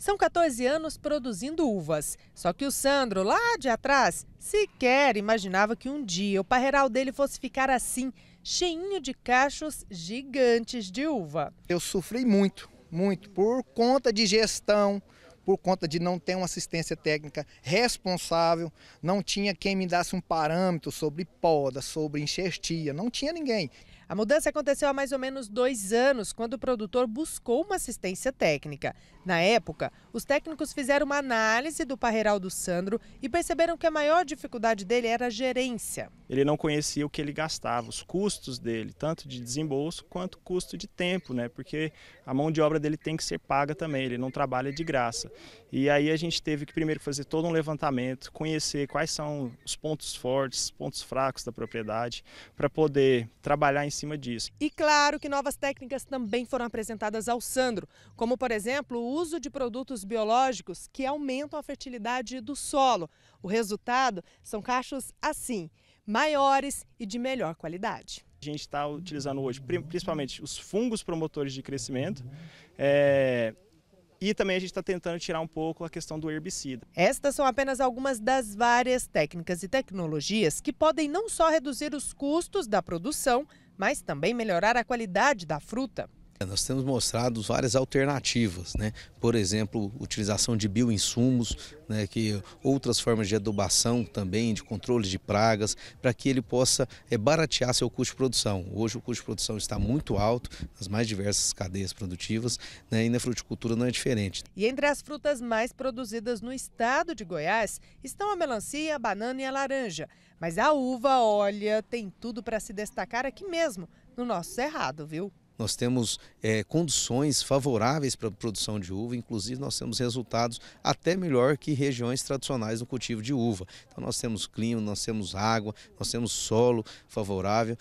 São 14 anos produzindo uvas. Só que o Sandro, lá de atrás, sequer imaginava que um dia o parreiral dele fosse ficar assim, cheinho de cachos gigantes de uva. Eu sofri muito, muito, por conta de gestão, por conta de não ter uma assistência técnica responsável, não tinha quem me desse um parâmetro sobre poda, sobre enxertia, não tinha ninguém. A mudança aconteceu há mais ou menos dois anos, quando o produtor buscou uma assistência técnica. Na época, os técnicos fizeram uma análise do parreiral do Sandro e perceberam que a maior dificuldade dele era a gerência. Ele não conhecia o que ele gastava, os custos dele, tanto de desembolso quanto custo de tempo, né? Porque a mão de obra dele tem que ser paga também, ele não trabalha de graça. E aí a gente teve que primeiro fazer todo um levantamento, conhecer quais são os pontos fortes, pontos fracos da propriedade, para poder trabalhar em cima disso. E claro que novas técnicas também foram apresentadas ao Sandro, como por exemplo o uso de produtos biológicos que aumentam a fertilidade do solo. O resultado são cachos assim, maiores e de melhor qualidade. A gente está utilizando hoje principalmente os fungos promotores de crescimento. É e também a gente está tentando tirar um pouco a questão do herbicida. Estas são apenas algumas das várias técnicas e tecnologias que podem não só reduzir os custos da produção, mas também melhorar a qualidade da fruta. É, nós temos mostrado várias alternativas, né? por exemplo, utilização de bioinsumos, né? que outras formas de adubação também, de controle de pragas, para que ele possa é, baratear seu custo de produção. Hoje o custo de produção está muito alto nas mais diversas cadeias produtivas né? e na fruticultura não é diferente. E entre as frutas mais produzidas no estado de Goiás estão a melancia, a banana e a laranja. Mas a uva, olha, tem tudo para se destacar aqui mesmo, no nosso cerrado, viu? nós temos é, condições favoráveis para a produção de uva, inclusive nós temos resultados até melhor que regiões tradicionais no cultivo de uva. Então nós temos clima, nós temos água, nós temos solo favorável.